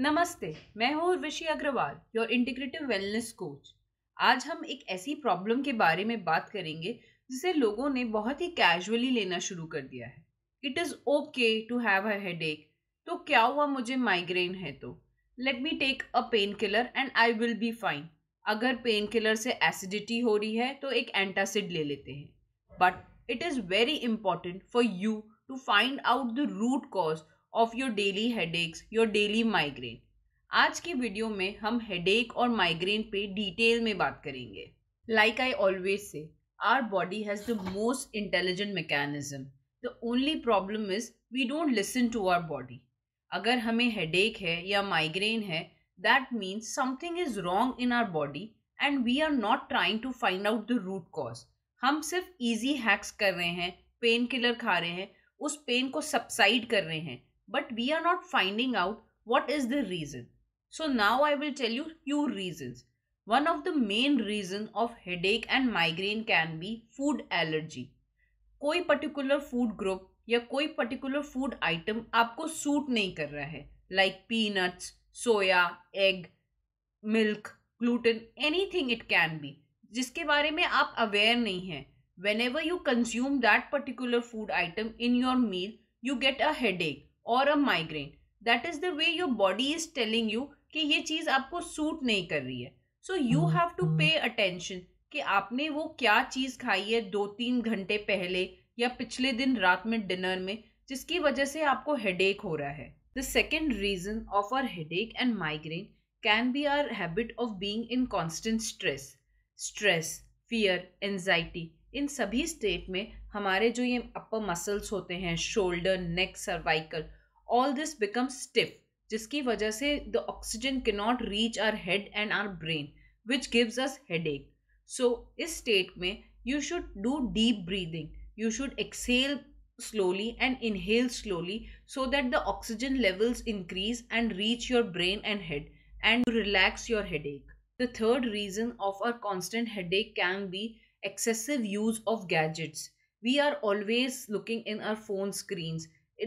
नमस्ते मैं हूँ Urvashi Agarwal your integrative wellness coach आज हम एक ऐसी प्रॉब्लम के बारे में बात करेंगे जिसे लोगों ने बहुत ही कैजुअली लेना शुरू कर दिया है it is okay to have a headache तो क्या हुआ मुझे माइग्रेन है तो let me take a painkiller and I will be fine अगर पेन किलर से एसिडिटी हो रही है तो एक एंटासिड ले लेते हैं but it is very important for you to find out the root cause of your daily headaches your daily migraine आज के वीडियो में हम हेडेक और माइग्रेन पे डिटेल में बात करेंगे like I always say our body has the most intelligent mechanism the only problem is we don't listen to our body अगर हमें हेडेक है या माइग्रेन है that means something is wrong in our body and we are not trying to find out the root cause हम सिर्फ easy hacks कर रहे हैं पेन किलर खा रहे हैं उस पेन को सब्साइड कर रहे हैं but we are not finding out what is the reason. So now I will tell you few reasons. One of the main reason of headache and migraine can be food allergy. कोई particular food group या कोई particular food item आपको suit नहीं कर रहा है like peanuts soya egg milk gluten anything it can be जिसके बारे में आप अवेयर नहीं हैं whenever you consume that particular food item in your meal you get a headache और a migraine that is the way your body is telling you कि ये चीज़ आपको सूट नहीं कर रही है so you have to pay attention कि आपने वो क्या चीज़ खाई है दो तीन घंटे पहले या पिछले दिन रात में डिनर में जिसकी वजह से आपको हेडेक हो रहा है the second reason of our headache and migraine can be our habit of being in constant stress stress fear anxiety इन सभी स्टेट में हमारे जो ये अपर मसल्स होते हैं shoulder neck cervical all this become stiff जिसकी वजह से the oxygen can not reach our head and our brain which gives us headache so इस स्टेट में you should do deep breathing you should exhale slowly and inhale slowly so that the oxygen levels increase and reach your brain and head and relax your headache the third reason of our constant head एक can be excessive use of gadgets we are always looking in our phone screens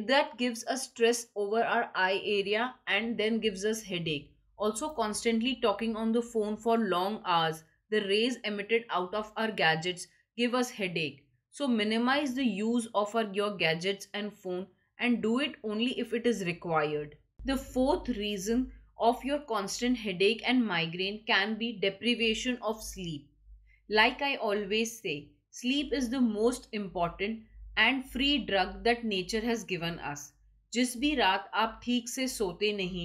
that gives us stress over our eye area and then gives us headache also constantly talking on the phone for long hours the rays emitted out of our gadgets give us headache so minimize the use of our, your gadgets and phone and do it only if it is required the fourth reason of your constant headache and migraine can be deprivation of sleep like i always say Sleep is the most important and free drug that nature has given us जिस भी रात आप ठीक से सोते नहीं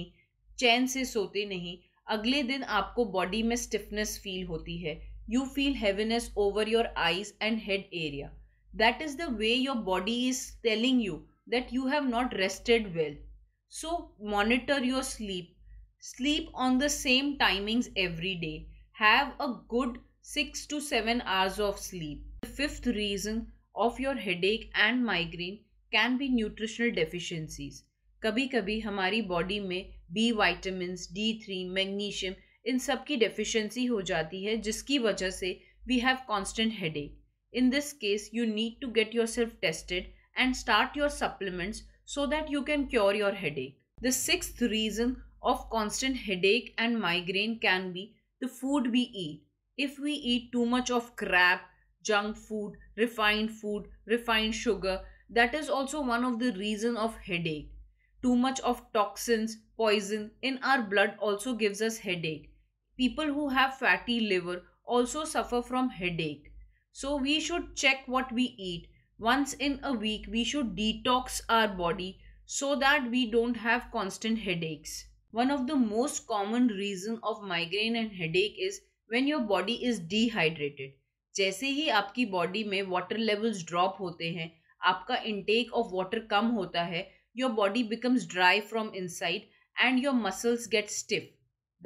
चैन से सोते नहीं अगले दिन आपको बॉडी में स्टिफनेस फील होती है you feel heaviness over your eyes and head area that is the way your body is telling you that you have not rested well so monitor your sleep sleep on the same timings every day have a good six to seven hours of sleep the fifth reason of your headache and migraine can be nutritional deficiencies. कभी कभी हमारी body में B vitamins D three magnesium इन सब की deficiency हो जाती है जिसकी वजह से we have constant headache in this case you need to get yourself tested and start your supplements so that you can cure your headache the six reason of constant headache and migraine can be the food we eat if we eat too much of crap junk food, refined food, refined sugar. That is also one of the reason of headache. Too much of toxins, poison in our blood also gives us headache. People who have fatty liver also suffer from headache. So we should check what we eat. Once in a week we should detox our body so that we don't have constant headaches. One of the most common reason of migraine and headache is when your body is dehydrated जैसे ही आपकी body में water levels drop होते हैं आपका intake of water कम होता है your body becomes dry from inside and your muscles get stiff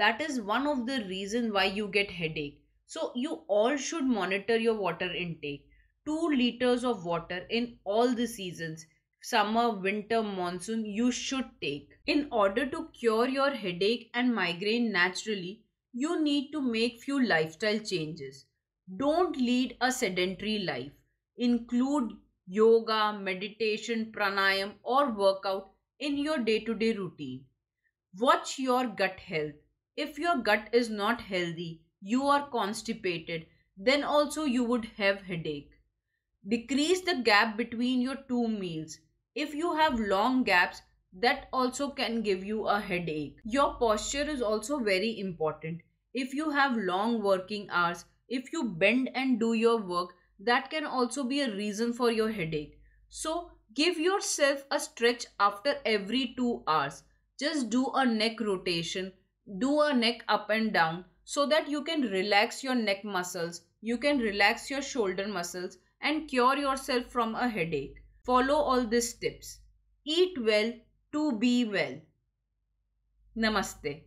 that is one of the reason why you get headache so you all should monitor your water intake two litres of water in all the seasons summer winter monsoon you should take in order to cure your headache and migraine naturally you need to make few lifestyle changes Don't lead a sedentary life. Include yoga, meditation, pranayam, or workout in your day to day routine. Watch your gut health. If your gut is not healthy, you are constipated, then also you would have headache. Decrease the gap between your two meals. If you have long gaps, that also can give you a headache. Your posture is also very important. If you have long working hours, if you bend and do your work, that can also be a reason for your headache. So, give yourself a stretch after every 2 hours. Just do a neck rotation, do a neck up and down so that you can relax your neck muscles, you can relax your shoulder muscles and cure yourself from a headache. Follow all these tips. Eat well to be well. Namaste.